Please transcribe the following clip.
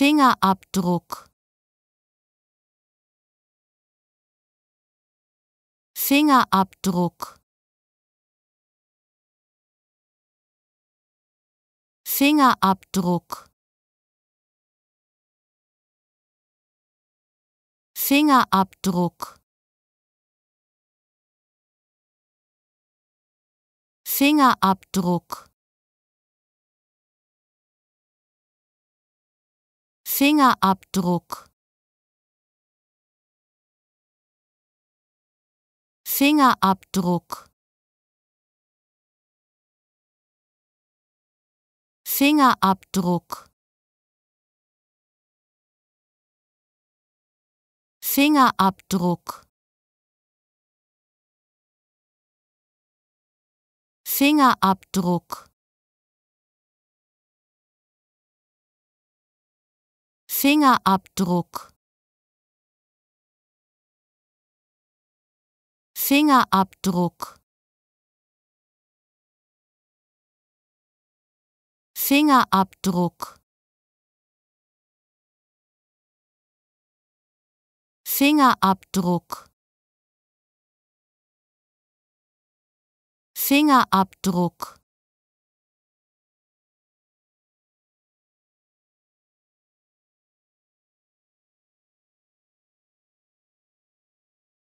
Fingerabdruck Fingerabdruck Fingerabdruck Fingerabdruck Fingerabdruck Fingerabdruck Fingerabdruck Fingerabdruck Fingerabdruck Fingerabdruck Fingerabdruck Fingerabdruck Fingerabdruck Fingerabdruck Fingerabdruck